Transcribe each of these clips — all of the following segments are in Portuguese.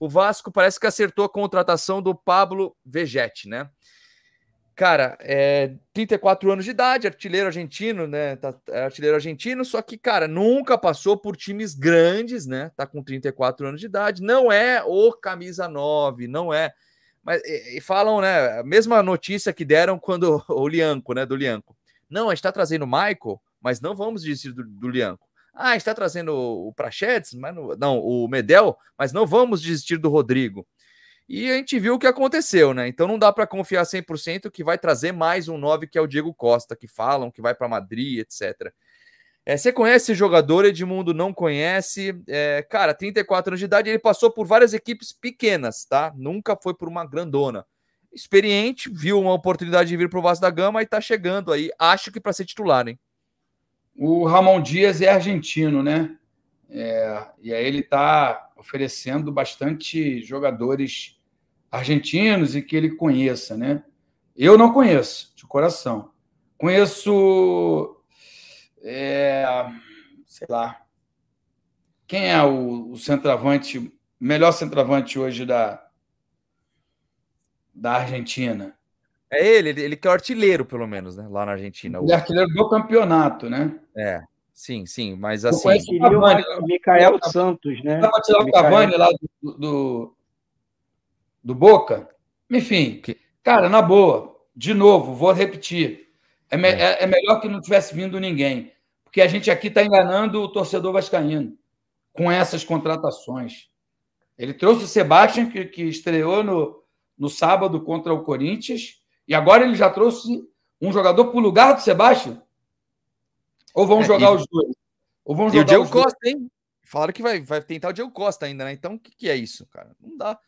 O Vasco parece que acertou a contratação do Pablo Vegetti, né? Cara, é 34 anos de idade, artilheiro argentino, né? Tá, é artilheiro argentino, só que, cara, nunca passou por times grandes, né? Tá com 34 anos de idade, não é o camisa 9, não é. Mas e, e falam, né? A mesma notícia que deram quando o Lianco, né? Do Lianco. Não, a gente tá trazendo o Michael, mas não vamos desistir do, do Lianco. Ah, está trazendo o Prachetes, mas não, não, o Medel, mas não vamos desistir do Rodrigo. E a gente viu o que aconteceu, né? Então não dá para confiar 100% que vai trazer mais um 9 que é o Diego Costa, que falam que vai para Madrid, etc. É, você conhece esse jogador, Edmundo não conhece. É, cara, 34 anos de idade, ele passou por várias equipes pequenas, tá? Nunca foi por uma grandona. Experiente, viu uma oportunidade de vir para o Vasco da Gama e está chegando aí. Acho que para ser titular, hein? O Ramon Dias é argentino, né? É, e aí ele está oferecendo bastante jogadores argentinos e que ele conheça, né? Eu não conheço, de coração. Conheço. É, sei lá. Quem é o, o centroavante, melhor centroavante hoje da, da Argentina? É ele, ele que é o artilheiro, pelo menos, né? Lá na Argentina. Ele é artilheiro do campeonato, né? É, sim, sim. Mas assim. Conhece o Cavani, é o né? Micael Santos, né? Tava tirar o Cavani lá do, do, do Boca. Enfim, que... cara, na boa, de novo, vou repetir. É, me é. é, é melhor que não tivesse vindo ninguém. Porque a gente aqui está enganando o torcedor vascaíno com essas contratações. Ele trouxe o Sebastian, que, que estreou no, no sábado contra o Corinthians e agora ele já trouxe um jogador para o lugar do Sebastião? Ou vão é, jogar e... os dois? Ou vão jogar e o Diego Costa, dois? hein? Falaram que vai, vai tentar o Diego Costa ainda, né? Então, o que, que é isso, cara? Não dá.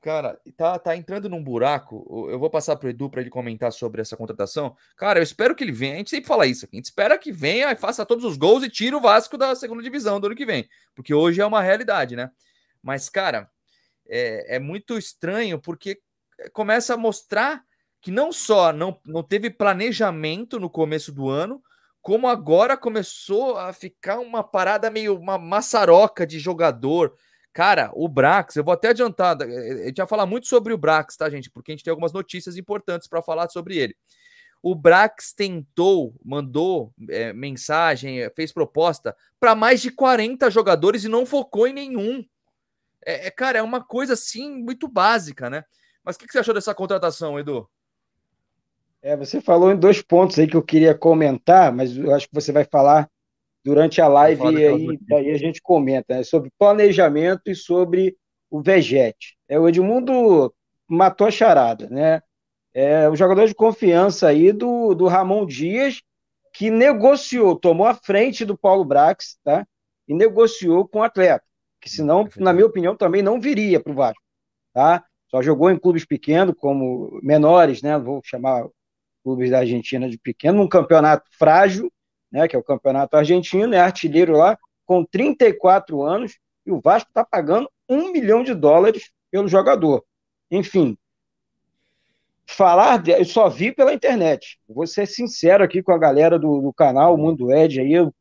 Cara, tá, tá entrando num buraco. Eu vou passar pro Edu para ele comentar sobre essa contratação. Cara, eu espero que ele venha. A gente sempre fala isso. A gente espera que venha e faça todos os gols e tire o Vasco da segunda divisão do ano que vem. Porque hoje é uma realidade, né? Mas, cara, é, é muito estranho porque começa a mostrar que não só não, não teve planejamento no começo do ano, como agora começou a ficar uma parada meio uma maçaroca de jogador. Cara, o Brax, eu vou até adiantar, é, é, a gente vai falar muito sobre o Brax, tá, gente? Porque a gente tem algumas notícias importantes para falar sobre ele. O Brax tentou, mandou é, mensagem, é, fez proposta para mais de 40 jogadores e não focou em nenhum. É, cara, é uma coisa assim muito básica, né? Mas o que, que você achou dessa contratação, Edu? É, você falou em dois pontos aí que eu queria comentar, mas eu acho que você vai falar durante a live e aí, a gente comenta né, sobre planejamento e sobre o Vegete. É, o Edmundo matou a charada, né? É o jogador de confiança aí do, do Ramon Dias, que negociou, tomou a frente do Paulo Brax, tá? E negociou com o atleta, que hum, senão, é na minha opinião, também não viria para o Vasco, tá? Só jogou em clubes pequenos, como menores, né? Vou chamar clubes da Argentina de pequeno, num campeonato frágil, né, que é o campeonato argentino, é artilheiro lá, com 34 anos, e o Vasco está pagando um milhão de dólares pelo jogador. Enfim, falar, de, eu só vi pela internet. Vou ser sincero aqui com a galera do, do canal, o Mundo Ed, aí eu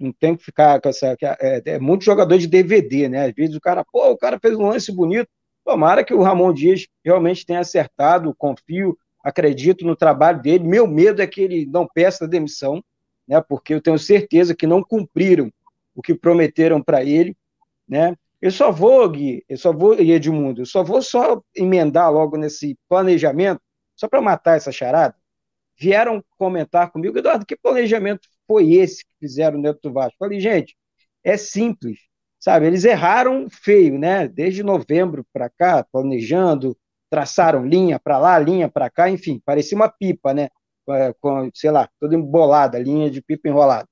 não tenho que ficar com essa. É, é, muito jogador de DVD, né? Às vezes o cara, pô, o cara fez um lance bonito. Tomara que o Ramon Dias realmente tenha acertado, confio acredito no trabalho dele. Meu medo é que ele não peça demissão, né? Porque eu tenho certeza que não cumpriram o que prometeram para ele, né? Eu só vou, Gui, eu só vou, e Edmundo, eu só vou só emendar logo nesse planejamento, só para matar essa charada. Vieram comentar comigo, Eduardo, que planejamento foi esse que fizeram dentro do Vasco? Falei, gente, é simples, sabe? Eles erraram feio, né? Desde novembro para cá, planejando, traçaram linha para lá, linha para cá, enfim, parecia uma pipa, né? É, com, sei lá, toda embolada, linha de pipa enrolada.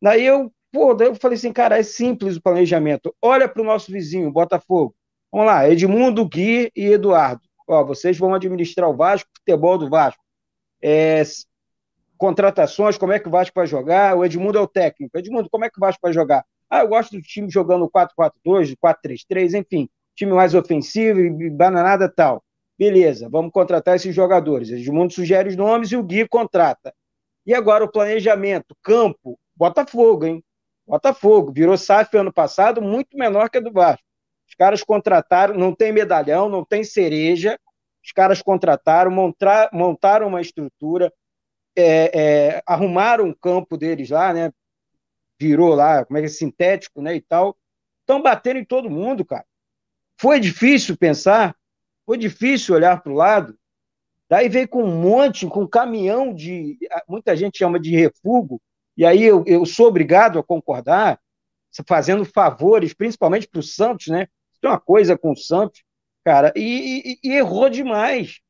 Daí eu, pô, daí eu falei assim, cara, é simples o planejamento. Olha para o nosso vizinho, Botafogo. Vamos lá, Edmundo, Gui e Eduardo. Ó, vocês vão administrar o Vasco, futebol do Vasco. É, contratações, como é que o Vasco vai jogar? O Edmundo é o técnico. Edmundo, como é que o Vasco vai jogar? Ah, eu gosto do time jogando 4-4-2, 4-3-3, enfim, time mais ofensivo e bananada tal. Beleza, vamos contratar esses jogadores. Edmundo sugere os nomes e o Gui contrata. E agora o planejamento, campo, Botafogo, hein? Botafogo, virou SAF ano passado, muito menor que a do Vasco. Os caras contrataram, não tem medalhão, não tem cereja, os caras contrataram, montar, montaram uma estrutura, é, é, arrumaram um campo deles lá, né? Virou lá, como é que é, sintético, né, e tal. Estão batendo em todo mundo, cara. Foi difícil pensar foi difícil olhar para o lado. Daí veio com um monte, com um caminhão de. Muita gente chama de refúgio, e aí eu, eu sou obrigado a concordar, fazendo favores, principalmente para o Santos, né? Tem uma coisa com o Santos, cara, e, e, e errou demais.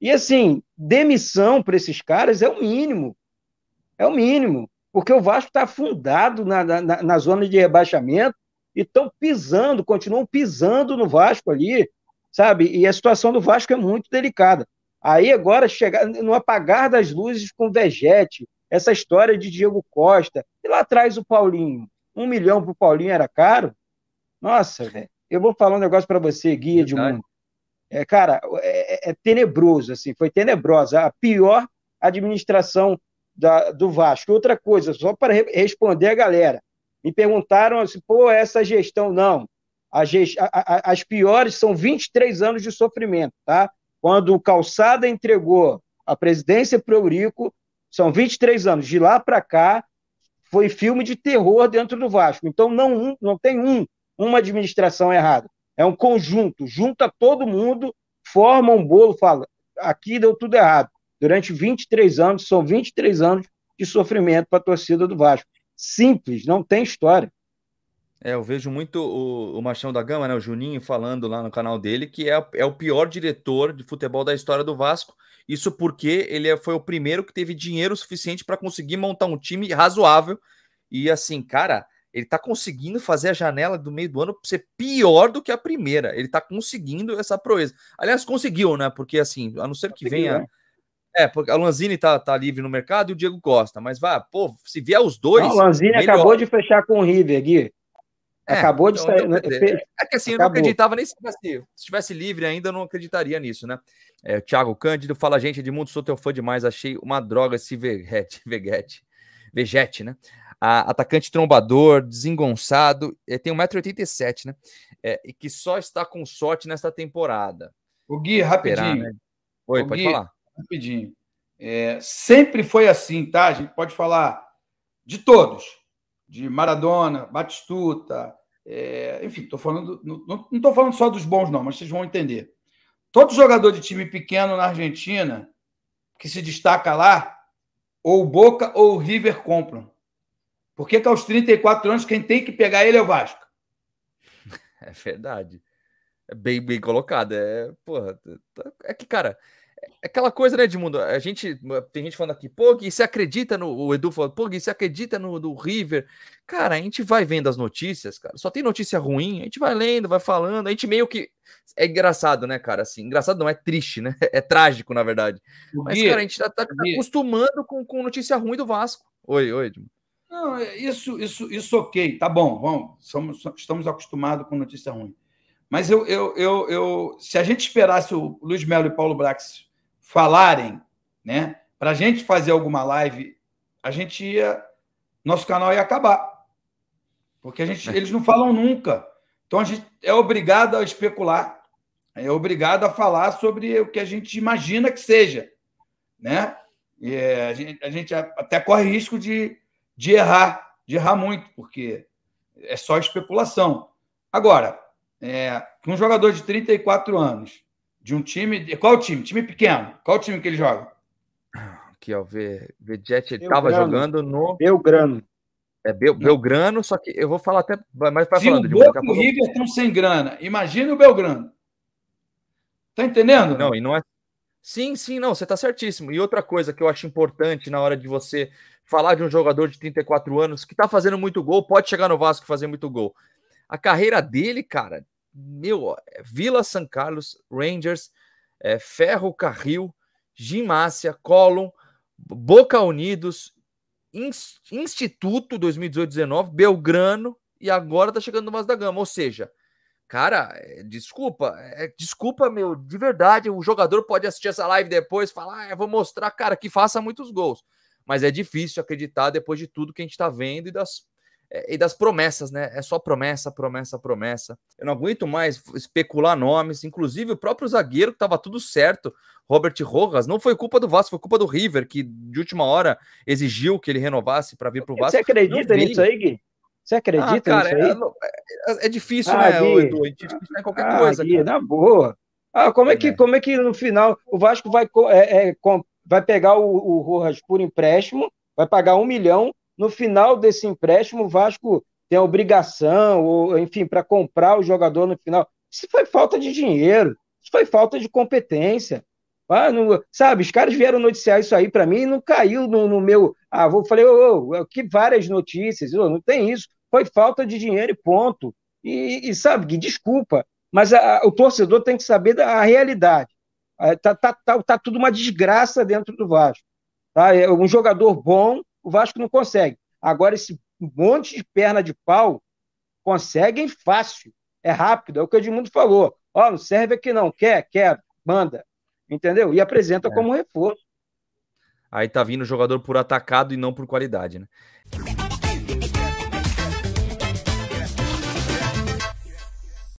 E assim, demissão para esses caras é o mínimo. É o mínimo. Porque o Vasco está afundado na, na, na, zona de rebaixamento e estão pisando, continuam pisando no Vasco ali sabe? E a situação do Vasco é muito delicada. Aí agora chegar no apagar das luzes com Vegete, essa história de Diego Costa, e lá atrás o Paulinho. Um milhão para o Paulinho era caro? Nossa, velho. Eu vou falar um negócio para você, guia de mundo. É, cara, é, é, é, tenebroso, assim, foi tenebrosa. A pior administração da, do Vasco. Outra coisa, só para re responder a galera, me perguntaram assim, pô, essa gestão, não as piores são 23 anos de sofrimento, tá? Quando o Calçada entregou a presidência para o Eurico, são 23 anos. De lá para cá, foi filme de terror dentro do Vasco. Então, não, não tem um, uma administração errada. É um conjunto, junta todo mundo, forma um bolo, fala, aqui deu tudo errado. Durante 23 anos, são 23 anos de sofrimento para a torcida do Vasco. Simples, não tem história. É, eu vejo muito o, o Machão da Gama, né, o Juninho, falando lá no canal dele que é, é o pior diretor de futebol da história do Vasco. Isso porque ele é, foi o primeiro que teve dinheiro suficiente para conseguir montar um time razoável. E assim, cara, ele tá conseguindo fazer a janela do meio do ano ser pior do que a primeira. Ele tá conseguindo essa proeza. Aliás, conseguiu, né? Porque assim, a não ser que venha. Né? É, porque a Lanzini tá, tá livre no mercado e o Diego Costa. Mas vá, pô, se vier os dois. Não, a Lanzini melhor. acabou de fechar com o River aqui. É, Acabou de então, sair. Então, né? É que assim, Acabou. eu não acreditava nem se tivesse, se tivesse livre ainda, eu não acreditaria nisso, né? É, Tiago Cândido fala, gente, Edmundo, sou teu fã demais, achei uma droga esse Vegete, Vegete, Vegete né? A, atacante trombador, desengonçado, é, tem 1,87m, né? É, e que só está com sorte nesta temporada. O Gui, rapidinho. Esperar, né? Oi, o pode Gui, falar. Rapidinho. É, sempre foi assim, tá? A gente pode falar de todos de Maradona, Batistuta, é, enfim, tô falando, não estou falando só dos bons, não, mas vocês vão entender. Todo jogador de time pequeno na Argentina que se destaca lá, ou Boca ou River compram. Por que, que aos 34 anos quem tem que pegar ele é o Vasco? É verdade. É bem, bem colocado. É, porra, é que, cara, é aquela coisa, né, Edmundo? A gente tem gente falando aqui, pô, Gui, você acredita no. O Edu falou, pô, Gui, você acredita no do River? Cara, a gente vai vendo as notícias, cara. Só tem notícia ruim, a gente vai lendo, vai falando. A gente meio que. É engraçado, né, cara? Assim, engraçado não, é triste, né? É trágico, na verdade. O Mas, Gui, cara, a gente tá, tá, tá acostumando com, com notícia ruim do Vasco. Oi, oi, Edmundo. Não, é, isso, isso, isso ok, tá bom, vamos, somos, estamos acostumados com notícia ruim. Mas eu, eu, eu, eu, se a gente esperasse o Luiz Melo e Paulo Brax falarem, né? Para a gente fazer alguma live, a gente ia. Nosso canal ia acabar. Porque a gente, é. eles não falam nunca. Então a gente é obrigado a especular, é obrigado a falar sobre o que a gente imagina que seja. Né? E é, a, gente, a gente até corre risco de, de errar, de errar muito, porque é só especulação. Agora, é, um jogador de 34 anos de um time. Qual time? Time pequeno. Qual time que ele joga? Aqui, ó. O ele tava jogando no. Belgrano. É Bel, Belgrano, só que eu vou falar até. Mas vai falando, o Boca e o River estão sem grana, imagina o Belgrano. Tá entendendo? Não, e não é. Sim, sim, não, você tá certíssimo. E outra coisa que eu acho importante na hora de você falar de um jogador de 34 anos que tá fazendo muito gol, pode chegar no Vasco e fazer muito gol. A carreira dele, cara, meu, é Vila San Carlos, Rangers, é, Ferro Carril, Gimácia, Colon, Boca Unidos, Inst Instituto 2018-19, Belgrano e agora tá chegando o Vasco da Gama. Ou seja, cara, é, desculpa, é, desculpa, meu, de verdade, o jogador pode assistir essa live depois falar, ah, eu vou mostrar, cara, que faça muitos gols. Mas é difícil acreditar depois de tudo que a gente tá vendo e das é, e das promessas, né? É só promessa, promessa, promessa. Eu não aguento mais especular nomes, inclusive o próprio zagueiro que estava tudo certo, Robert Rojas, não foi culpa do Vasco, foi culpa do River, que de última hora exigiu que ele renovasse para vir para o Vasco. Você acredita nisso aí, Gui? Você acredita ah, cara, nisso aí? É, é, é, é difícil, ah, né, Gui, Edu? A gente é né, qualquer ah, coisa. Gui, na boa. Ah, como é, que, né? como é que no final o Vasco vai, é, vai pegar o, o Rojas por empréstimo, vai pagar um milhão no final desse empréstimo, o Vasco tem a obrigação, ou, enfim, para comprar o jogador no final. Isso foi falta de dinheiro, isso foi falta de competência. Ah, não, sabe, os caras vieram noticiar isso aí para mim e não caiu no, no, meu. Ah, vou falei, oh, oh, que várias notícias, oh, não tem isso. Foi falta de dinheiro e ponto. E, e sabe, desculpa, mas a, o torcedor tem que saber da realidade. Está é, tá, tá, tá tudo uma desgraça dentro do Vasco. Tá? É um jogador bom o Vasco não consegue. Agora, esse monte de perna de pau conseguem fácil. É rápido, é o que o Edmundo falou. Ó, oh, não serve aqui não. Quer, quer, manda. Entendeu? E apresenta é. como reforço. Aí tá vindo o jogador por atacado e não por qualidade, né?